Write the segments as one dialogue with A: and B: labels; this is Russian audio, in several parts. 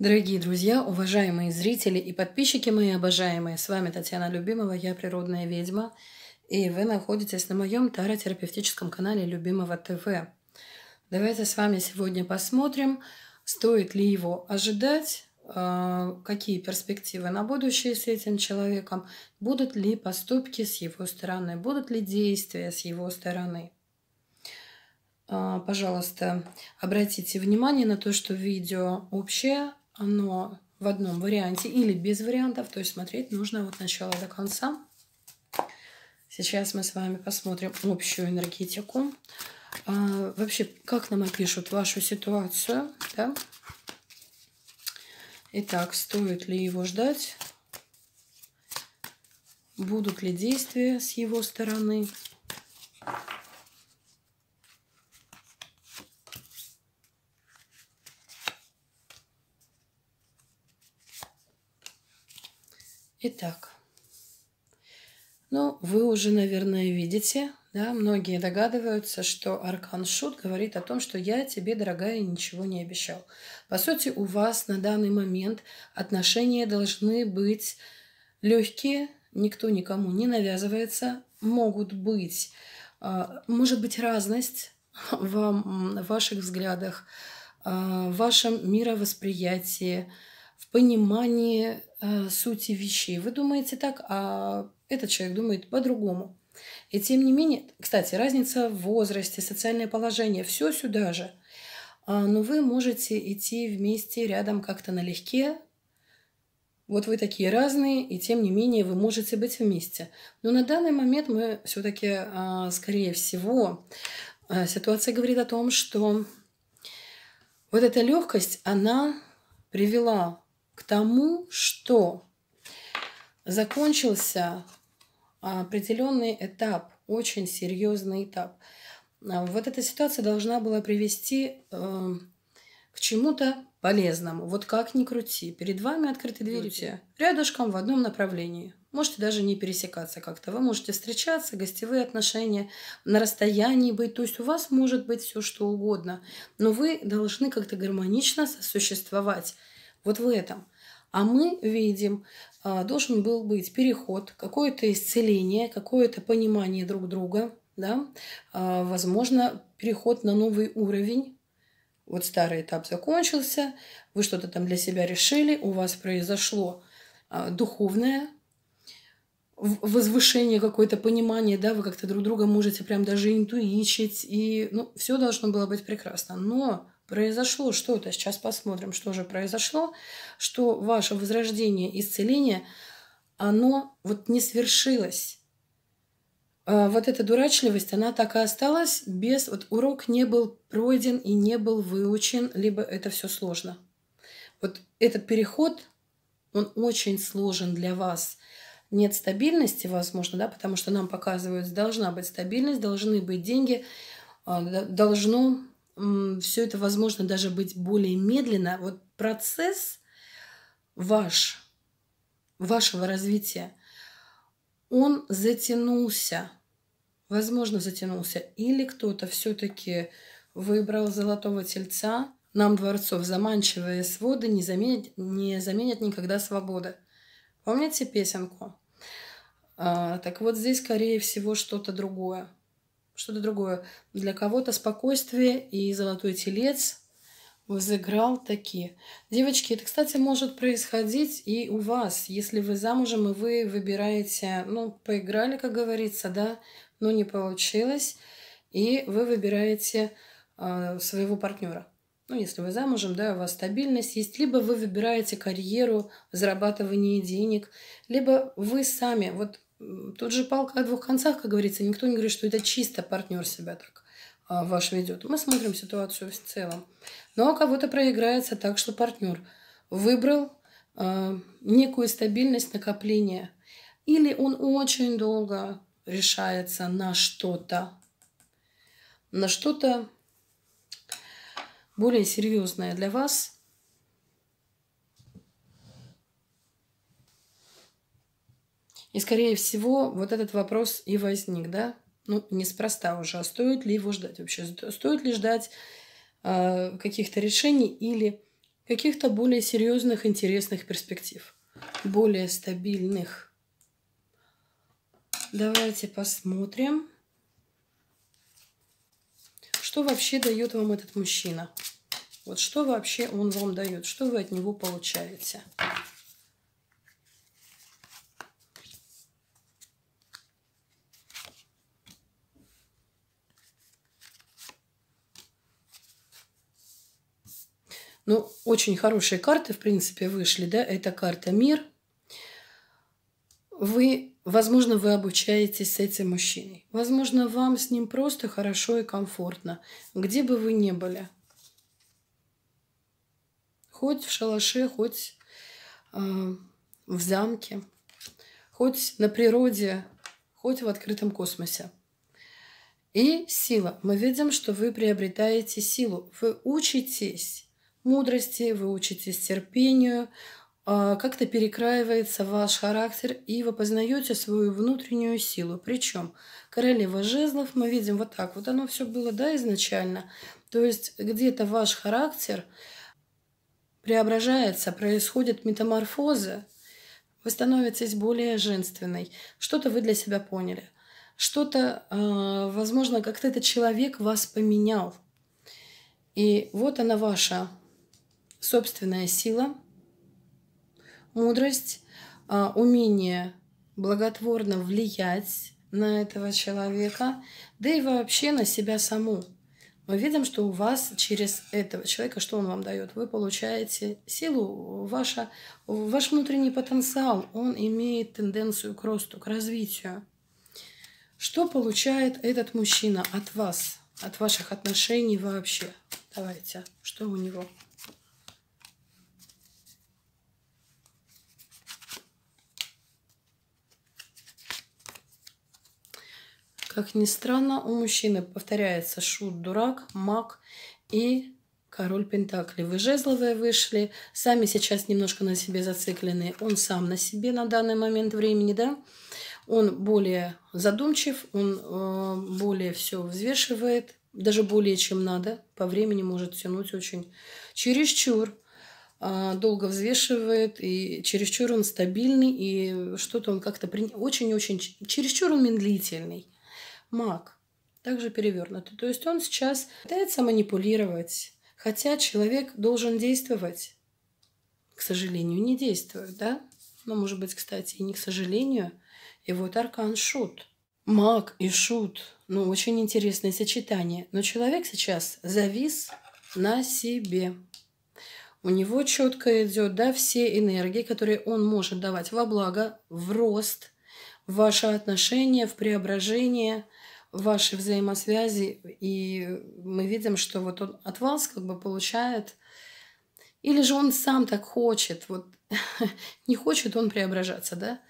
A: Дорогие друзья, уважаемые зрители и подписчики мои обожаемые, с вами Татьяна Любимова, я природная ведьма, и вы находитесь на моем таро-терапевтическом канале Любимого ТВ. Давайте с вами сегодня посмотрим, стоит ли его ожидать, э, какие перспективы на будущее с этим человеком, будут ли поступки с его стороны, будут ли действия с его стороны э, пожалуйста, обратите внимание на то, что видео общее, оно в одном варианте или без вариантов. То есть смотреть нужно от начала до конца. Сейчас мы с вами посмотрим общую энергетику. А, вообще, как нам опишут вашу ситуацию, да? Итак, стоит ли его ждать? Будут ли действия с его стороны? Итак, ну, вы уже, наверное, видите, да, многие догадываются, что Аркан Шут говорит о том, что я тебе, дорогая, ничего не обещал. По сути, у вас на данный момент отношения должны быть легкие, никто никому не навязывается, могут быть, а, может быть, разность в ваших взглядах, а, в вашем мировосприятии, в понимании э, сути вещей. Вы думаете так, а этот человек думает по-другому. И тем не менее, кстати, разница в возрасте, социальное положение, все сюда же. А, но вы можете идти вместе рядом как-то налегке. Вот вы такие разные, и тем не менее вы можете быть вместе. Но на данный момент мы все-таки, а, скорее всего, а, ситуация говорит о том, что вот эта легкость, она привела к тому, что закончился а, определенный этап, очень серьезный этап. А, вот эта ситуация должна была привести эм, к чему-то полезному. Вот как ни крути, перед вами открыты двери, крути. рядышком в одном направлении. Можете даже не пересекаться как-то. Вы можете встречаться, гостевые отношения, на расстоянии быть. То есть у вас может быть все что угодно. Но вы должны как-то гармонично сосуществовать. Вот в этом. А мы видим, а, должен был быть переход, какое-то исцеление, какое-то понимание друг друга, да? А, возможно, переход на новый уровень. Вот старый этап закончился, вы что-то там для себя решили, у вас произошло а, духовное возвышение какое-то понимание, да, вы как-то друг друга можете прям даже интуичить, и ну, все должно было быть прекрасно. Но произошло что-то, сейчас посмотрим, что же произошло, что ваше возрождение, исцеление, оно вот не свершилось. А вот эта дурачливость, она так и осталась без... Вот урок не был пройден и не был выучен, либо это все сложно. Вот этот переход, он очень сложен для вас нет стабильности, возможно, да, потому что нам показывают, должна быть стабильность, должны быть деньги, а, должно все это возможно даже быть более медленно. Вот процесс ваш, вашего развития, он затянулся, возможно, затянулся. Или кто-то все-таки выбрал золотого тельца, нам, дворцов, заманчивая своды не заменят, не заменят никогда свободы. Помните песенку? А, так вот здесь, скорее всего, что-то другое что-то другое. Для кого-то спокойствие и золотой телец возыграл такие. Девочки, это, кстати, может происходить и у вас, если вы замужем, и вы выбираете, ну, поиграли, как говорится, да, но не получилось, и вы выбираете э, своего партнера. Ну, если вы замужем, да, у вас стабильность есть, либо вы выбираете карьеру, зарабатывание денег, либо вы сами, вот Тут же палка о двух концах, как говорится. Никто не говорит, что это чисто партнер себя так а, ваш ведет. Мы смотрим ситуацию в целом. но ну, а кого-то проиграется так, что партнер выбрал э, некую стабильность накопления. Или он очень долго решается на что-то. На что-то более серьезное для вас – И, скорее всего, вот этот вопрос и возник, да? Ну, неспроста уже, а стоит ли его ждать вообще? Стоит ли ждать э, каких-то решений или каких-то более серьезных, интересных перспектив, более стабильных? Давайте посмотрим, что вообще дает вам этот мужчина. Вот что вообще он вам дает, что вы от него получаете. Ну, очень хорошие карты, в принципе, вышли, да, это карта «Мир». Вы, возможно, вы обучаетесь с этим мужчиной. Возможно, вам с ним просто хорошо и комфортно, где бы вы ни были. Хоть в шалаше, хоть э, в замке, хоть на природе, хоть в открытом космосе. И сила. Мы видим, что вы приобретаете силу. Вы учитесь мудрости, вы учитесь терпению, а, как-то перекраивается ваш характер, и вы познаете свою внутреннюю силу. Причем королева жезлов, мы видим вот так, вот оно все было, да, изначально. То есть где-то ваш характер преображается, происходит метаморфоза, вы становитесь более женственной. Что-то вы для себя поняли. Что-то, а, возможно, как-то этот человек вас поменял. И вот она ваша собственная сила, мудрость, а, умение благотворно влиять на этого человека, да и вообще на себя саму. Мы видим, что у вас через этого человека, что он вам дает, вы получаете силу, ваша, ваш внутренний потенциал, он имеет тенденцию к росту, к развитию. Что получает этот мужчина от вас, от ваших отношений вообще? Давайте, что у него? Как ни странно, у мужчины повторяется шут, дурак, маг и король Пентакли. Вы жезловые вышли, сами сейчас немножко на себе зациклены. Он сам на себе на данный момент времени, да? Он более задумчив, он э, более все взвешивает, даже более чем надо. По времени может тянуть очень чересчур а, долго взвешивает, и чересчур он стабильный, и что-то он как-то... При... Очень-очень... Чересчур он медлительный маг, также перевернутый. То есть он сейчас пытается манипулировать, хотя человек должен действовать. К сожалению, не действует, да? Но, ну, может быть, кстати, и не к сожалению. И вот аркан шут. Маг и шут. Ну, очень интересное сочетание. Но человек сейчас завис на себе. У него четко идет, да, все энергии, которые он может давать во благо, в рост, в ваши отношения, в преображение – ваши взаимосвязи, и мы видим, что вот он от вас как бы получает, или же он сам так хочет, вот не хочет он преображаться, да?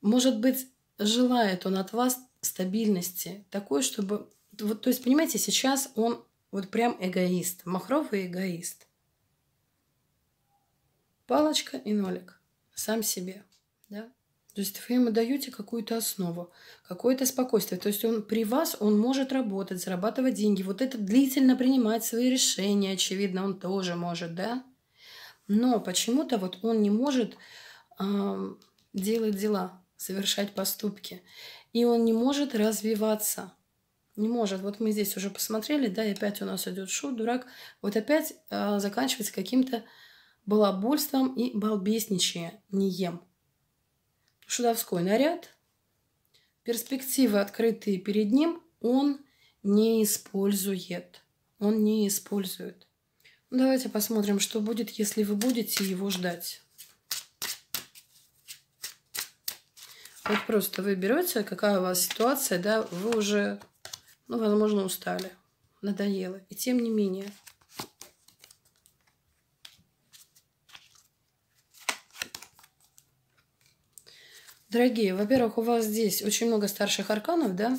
A: Может быть, желает он от вас стабильности, такой, чтобы... Вот, то есть, понимаете, сейчас он вот прям эгоист, махровый эгоист. Палочка и нолик сам себе, да? То есть вы ему даете какую-то основу, какое-то спокойствие. То есть он при вас, он может работать, зарабатывать деньги. Вот это длительно принимать свои решения, очевидно, он тоже может, да? Но почему-то вот он не может э, делать дела, совершать поступки. И он не может развиваться. Не может. Вот мы здесь уже посмотрели, да, и опять у нас идет шут, дурак. Вот опять э, заканчивается каким-то балабольством и балбесничанием шутовской наряд. Перспективы, открытые перед ним, он не использует. Он не использует. Ну, давайте посмотрим, что будет, если вы будете его ждать. Вот просто вы берете, какая у вас ситуация, да, вы уже, ну, возможно, устали, надоело. И тем не менее, Дорогие, во-первых, у вас здесь очень много старших арканов, да?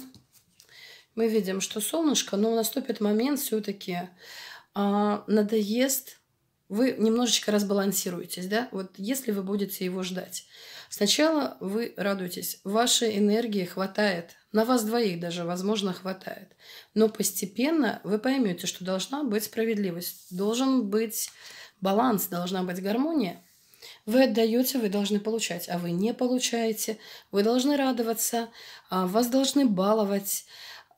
A: Мы видим, что солнышко, но наступит момент все-таки а, надоест, вы немножечко разбалансируетесь, да? Вот если вы будете его ждать. Сначала вы радуетесь, вашей энергии хватает, на вас двоих даже, возможно, хватает. Но постепенно вы поймете, что должна быть справедливость, должен быть баланс, должна быть гармония. Вы отдаете, вы должны получать, а вы не получаете. Вы должны радоваться, а, вас должны баловать,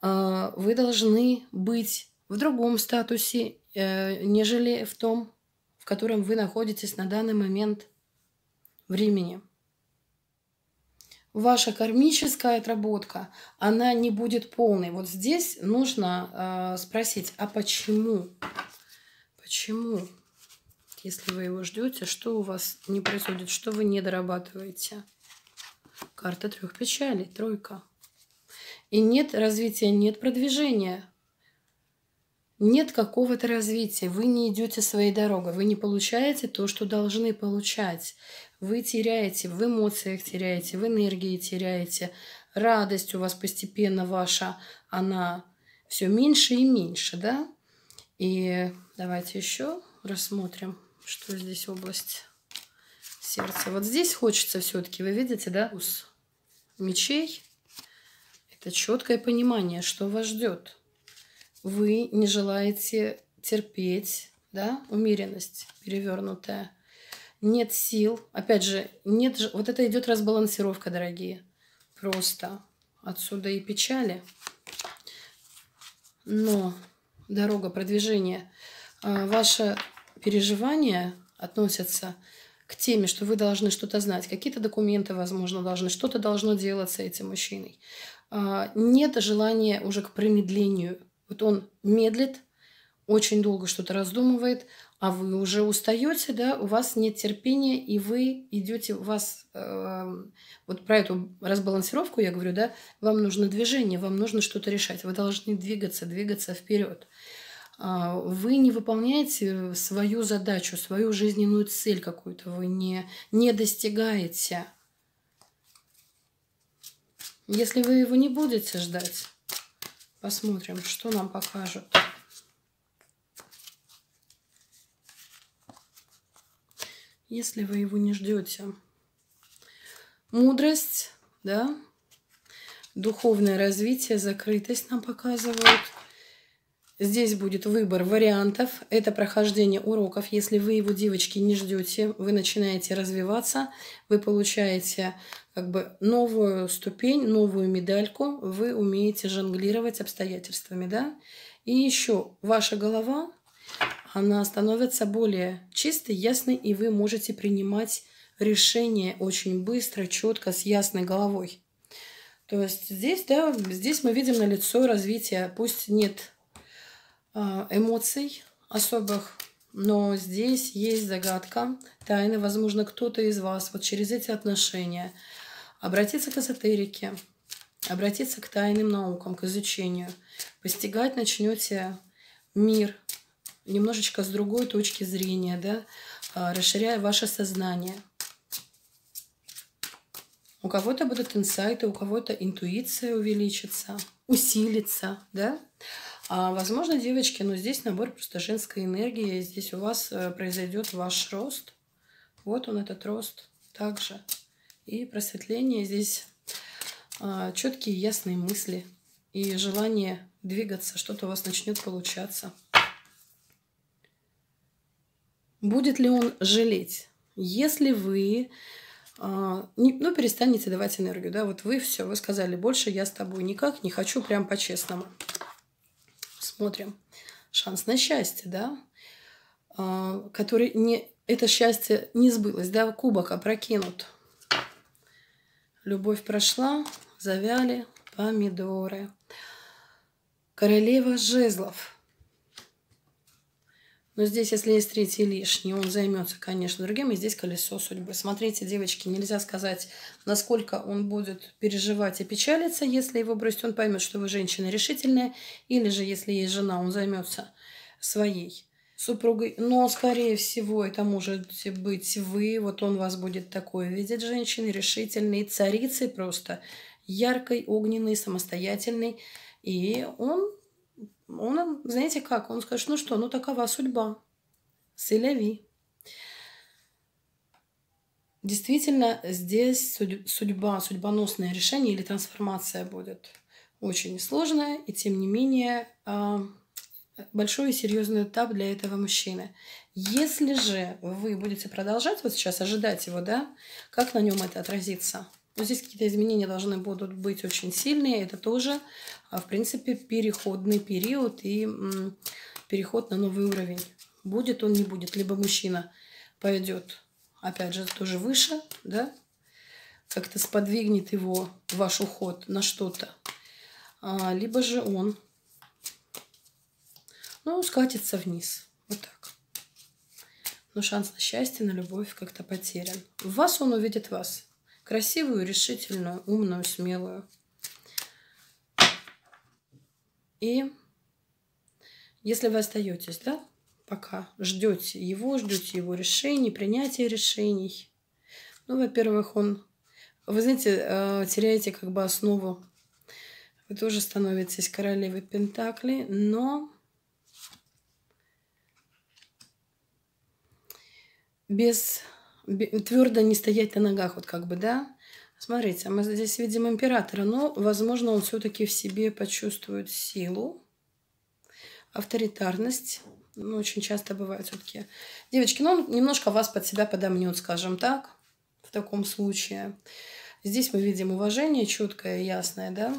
A: а, вы должны быть в другом статусе, э, нежели в том, в котором вы находитесь на данный момент времени. Ваша кармическая отработка, она не будет полной. Вот здесь нужно а, спросить, а почему? Почему? если вы его ждете, что у вас не происходит, что вы не дорабатываете. Карта трех печалей, тройка. И нет развития, нет продвижения. Нет какого-то развития. Вы не идете своей дорогой. Вы не получаете то, что должны получать. Вы теряете, в эмоциях теряете, в энергии теряете. Радость у вас постепенно ваша, она все меньше и меньше, да? И давайте еще рассмотрим что здесь область сердца. Вот здесь хочется все-таки, вы видите, да, ус мечей. Это четкое понимание, что вас ждет. Вы не желаете терпеть, да, умеренность перевернутая. Нет сил. Опять же, нет... Вот это идет разбалансировка, дорогие. Просто отсюда и печали. Но дорога продвижения. А, ваша переживания относятся к теме, что вы должны что-то знать, какие-то документы, возможно, должны, что-то должно делаться этим мужчиной. А, нет желания уже к промедлению. Вот он медлит, очень долго что-то раздумывает, а вы уже устаете, да, у вас нет терпения, и вы идете, у вас, э, вот про эту разбалансировку я говорю, да, вам нужно движение, вам нужно что-то решать, вы должны двигаться, двигаться вперед. А, вы не выполняете свою задачу, свою жизненную цель какую-то, вы не, не достигаете. Если вы его не будете ждать, посмотрим, что нам покажут. Если вы его не ждете. Мудрость, да, духовное развитие, закрытость нам показывают – Здесь будет выбор вариантов. Это прохождение уроков. Если вы его, девочки, не ждете, вы начинаете развиваться, вы получаете как бы новую ступень, новую медальку. Вы умеете жонглировать обстоятельствами, да? И еще ваша голова, она становится более чистой, ясной, и вы можете принимать решения очень быстро, четко, с ясной головой. То есть здесь, да, здесь мы видим на лицо развитие. Пусть нет а, эмоций особых, но здесь есть загадка, тайны. Возможно, кто-то из вас вот через эти отношения обратится к эзотерике, обратится к тайным наукам, к изучению. Постигать начнете мир немножечко с другой точки зрения, да, а, расширяя ваше сознание. У кого-то будут инсайты, у кого-то интуиция увеличится, усилится, да. А, возможно, девочки, но ну, здесь набор просто женской энергии. Здесь у вас э, произойдет ваш рост. Вот он, этот рост также. И просветление здесь а, четкие ясные мысли и желание двигаться, что-то у вас начнет получаться. Будет ли он жалеть? Если вы а, не, ну, перестанете давать энергию, да, вот вы все, вы сказали, больше я с тобой никак не хочу, прям по-честному смотрим. Шанс на счастье, да? А, который не... Это счастье не сбылось, да? Кубок опрокинут. А Любовь прошла, завяли помидоры. Королева жезлов – но здесь, если есть третий лишний, он займется, конечно, другим. И здесь колесо судьбы. Смотрите, девочки, нельзя сказать, насколько он будет переживать и печалиться, если его бросить. Он поймет, что вы женщина решительная. Или же, если есть жена, он займется своей супругой. Но, скорее всего, это может быть вы. Вот он вас будет такое видеть, женщины, решительной, царицей просто. Яркой, огненной, самостоятельной. И он он, знаете как, он скажет, ну что, ну такова судьба. Селяви. Действительно, здесь судьба, судьбоносное решение или трансформация будет очень сложная, и тем не менее а, большой и серьезный этап для этого мужчины. Если же вы будете продолжать вот сейчас ожидать его, да, как на нем это отразится? Но здесь какие-то изменения должны будут быть очень сильные. Это тоже, а, в принципе, переходный период и переход на новый уровень. Будет он, не будет. Либо мужчина пойдет, опять же, тоже выше, да, как-то сподвигнет его, ваш уход на что-то. А, либо же он, ну, скатится вниз. Вот так но шанс на счастье, на любовь как-то потерян. В вас он увидит вас. Красивую, решительную, умную, смелую. И если вы остаетесь, да, пока ждете его, ждете его решений, принятия решений, ну, во-первых, он, вы знаете, э, теряете как бы основу. Вы тоже становитесь королевой Пентакли, но без твердо не стоять на ногах, вот как бы, да? Смотрите, мы здесь видим императора, но, возможно, он все-таки в себе почувствует силу, авторитарность. Ну, очень часто бывает все-таки. Девочки, ну, он немножко вас под себя подомнет, скажем так, в таком случае. Здесь мы видим уважение четкое, ясное, да?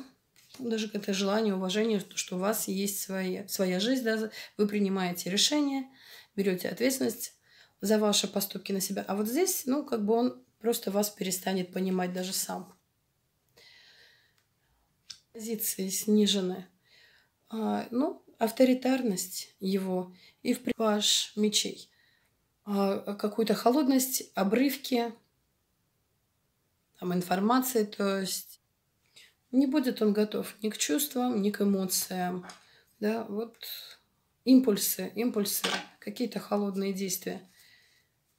A: Даже какое-то желание, уважение, что у вас есть свои, своя жизнь, да? Вы принимаете решение, берете ответственность за ваши поступки на себя. А вот здесь, ну, как бы он просто вас перестанет понимать даже сам. Позиции снижены. А, ну, авторитарность его и в ваш мечей. А, какую-то холодность, обрывки, там, информации, то есть не будет он готов ни к чувствам, ни к эмоциям. Да, вот импульсы, импульсы, какие-то холодные действия.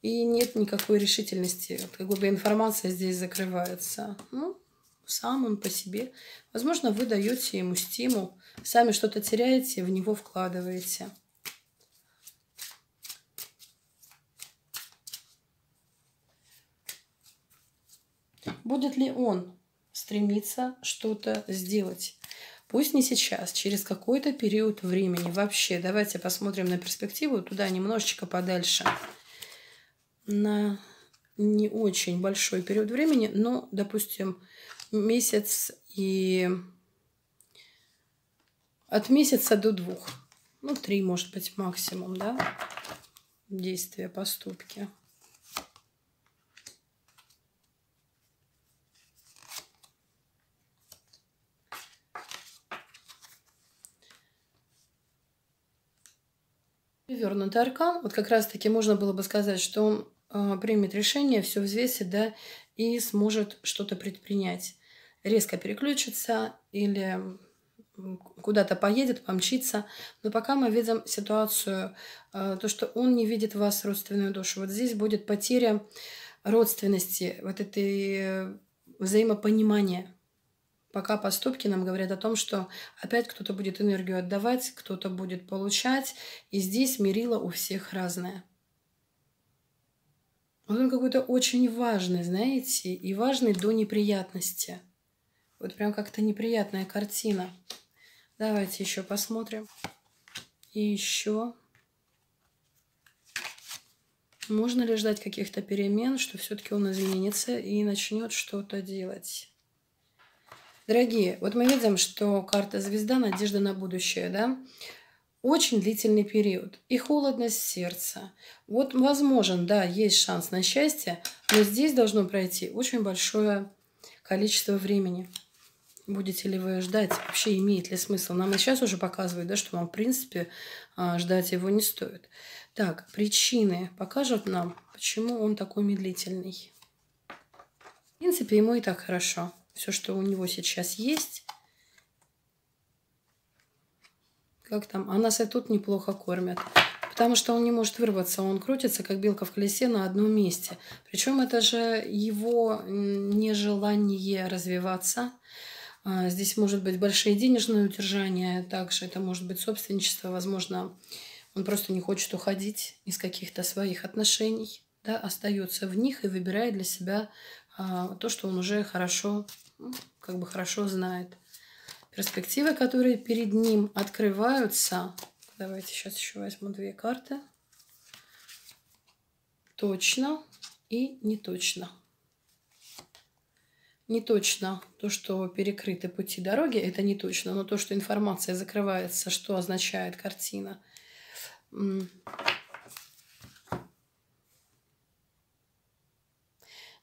A: И нет никакой решительности, от какой бы информация здесь закрывается. Ну, сам он по себе. Возможно, вы даете ему стимул, сами что-то теряете, в него вкладываете. Будет ли он стремиться что-то сделать? Пусть не сейчас, через какой-то период времени. Вообще, давайте посмотрим на перспективу туда немножечко подальше на не очень большой период времени, но, допустим, месяц и от месяца до двух. Ну, три, может быть, максимум, да, действия, поступки. Вернутый аркан, вот как раз-таки можно было бы сказать, что он а, примет решение, все взвесит, да, и сможет что-то предпринять. Резко переключится или куда-то поедет, помчится. Но пока мы видим ситуацию, а, то, что он не видит вас, родственную душу. Вот здесь будет потеря родственности, вот этой э, взаимопонимания. Пока поступки нам говорят о том, что опять кто-то будет энергию отдавать, кто-то будет получать. И здесь мерило у всех разное. Вот он какой-то очень важный, знаете, и важный до неприятности. Вот прям как-то неприятная картина. Давайте еще посмотрим. И еще. Можно ли ждать каких-то перемен, что все-таки он изменится и начнет что-то делать? Дорогие, вот мы видим, что карта звезда, надежда на будущее, да? очень длительный период и холодность сердца. Вот возможен, да, есть шанс на счастье, но здесь должно пройти очень большое количество времени. Будете ли вы ждать? Вообще имеет ли смысл? Нам и сейчас уже показывают, да, что вам, в принципе, а, ждать его не стоит. Так, причины покажут нам, почему он такой медлительный. В принципе, ему и так хорошо. Все, что у него сейчас есть, как там, а нас и тут неплохо кормят. Потому что он не может вырваться, он крутится, как белка в колесе на одном месте. Причем это же его нежелание развиваться. А, здесь может быть большие денежные удержания, также это может быть собственничество, возможно, он просто не хочет уходить из каких-то своих отношений, да, остается в них и выбирает для себя а, то, что он уже хорошо, ну, как бы хорошо знает перспективы, которые перед ним открываются. Давайте сейчас еще возьму две карты. Точно и не точно. Не точно то, что перекрыты пути дороги, это не точно, но то, что информация закрывается, что означает картина.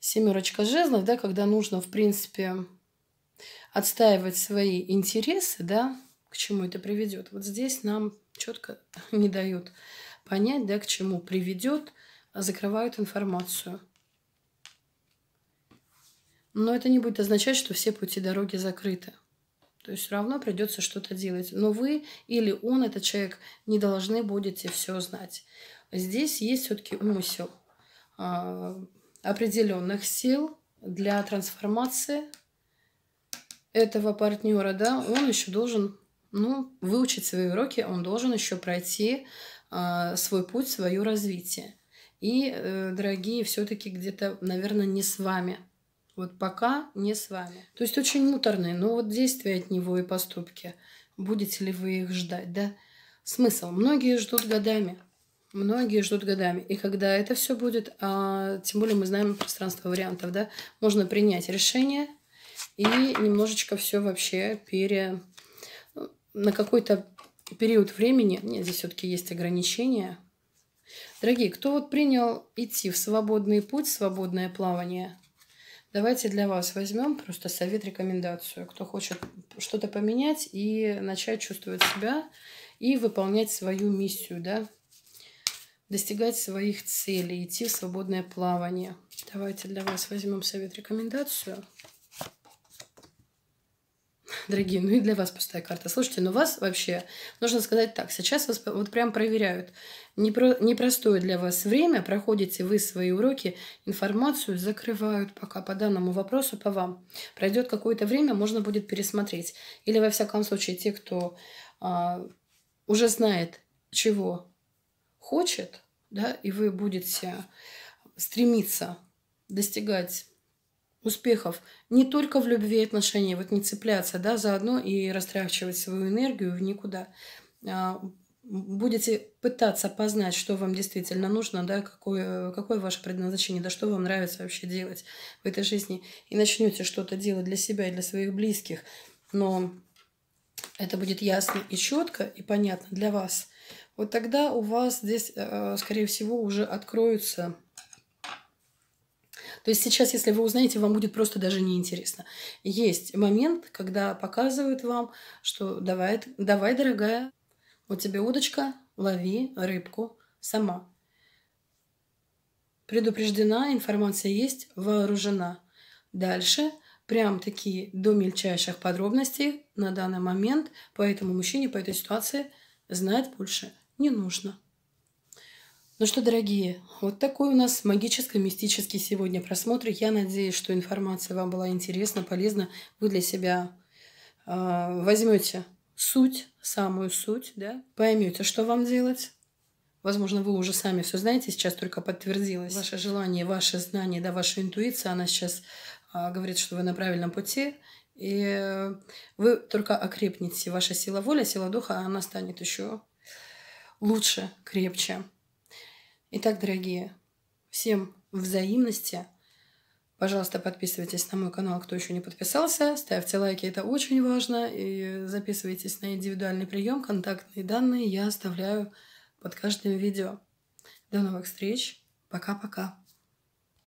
A: Семерочка жезлов, да, когда нужно, в принципе, отстаивать свои интересы, да, к чему это приведет. Вот здесь нам четко не дают понять, да, к чему приведет, а закрывают информацию. Но это не будет означать, что все пути дороги закрыты. То есть все равно придется что-то делать. Но вы или он, этот человек, не должны будете все знать. Здесь есть все-таки умысел а, определенных сил для трансформации этого партнера, да, он еще должен ну, выучить свои уроки, он должен еще пройти э, свой путь, свое развитие. И, э, дорогие, все-таки где-то, наверное, не с вами. Вот пока не с вами. То есть очень муторные, но вот действия от него и поступки. Будете ли вы их ждать, да? Смысл. Многие ждут годами. Многие ждут годами. И когда это все будет, а, тем более мы знаем пространство вариантов, да, можно принять решение – и немножечко все вообще пере... на какой-то период времени, нет, здесь все-таки есть ограничения. Дорогие, кто вот принял идти в свободный путь, свободное плавание, давайте для вас возьмем просто совет, рекомендацию. Кто хочет что-то поменять и начать чувствовать себя и выполнять свою миссию, да, достигать своих целей, идти в свободное плавание. Давайте для вас возьмем совет, рекомендацию дорогие, ну и для вас пустая карта. Слушайте, ну вас вообще, нужно сказать так, сейчас вас вот прям проверяют. Непро, непростое для вас время, проходите вы свои уроки, информацию закрывают пока по данному вопросу по вам. Пройдет какое-то время, можно будет пересмотреть. Или во всяком случае те, кто а, уже знает, чего хочет, да, и вы будете стремиться достигать успехов не только в любви и отношениях, вот не цепляться да, заодно и растрачивать свою энергию в никуда. А, будете пытаться познать, что вам действительно нужно, да, какое, какое ваше предназначение, да, что вам нравится вообще делать в этой жизни, и начнете что-то делать для себя и для своих близких, но это будет ясно и четко и понятно для вас. Вот тогда у вас здесь, э, скорее всего, уже откроются то есть сейчас, если вы узнаете, вам будет просто даже неинтересно. Есть момент, когда показывают вам, что давай, давай, дорогая, вот тебе удочка, лови рыбку сама. Предупреждена, информация есть, вооружена. Дальше – прям такие до мельчайших подробностей на данный момент по этому мужчине, по этой ситуации знать больше не нужно. Ну что, дорогие, вот такой у нас магический, мистический сегодня просмотр. Я надеюсь, что информация вам была интересна, полезна. Вы для себя э, возьмете суть, самую суть, да, поймете, что вам делать. Возможно, вы уже сами все знаете, сейчас только подтвердилось. Ваше желание, ваше знание, да, ваша интуиция, она сейчас э, говорит, что вы на правильном пути. И э, вы только окрепнете. Ваша сила воли, сила духа, она станет еще лучше, крепче. Итак, дорогие, всем взаимности. Пожалуйста, подписывайтесь на мой канал, кто еще не подписался. Ставьте лайки, это очень важно. И записывайтесь на индивидуальный прием. Контактные данные я оставляю под каждым видео. До новых встреч. Пока-пока.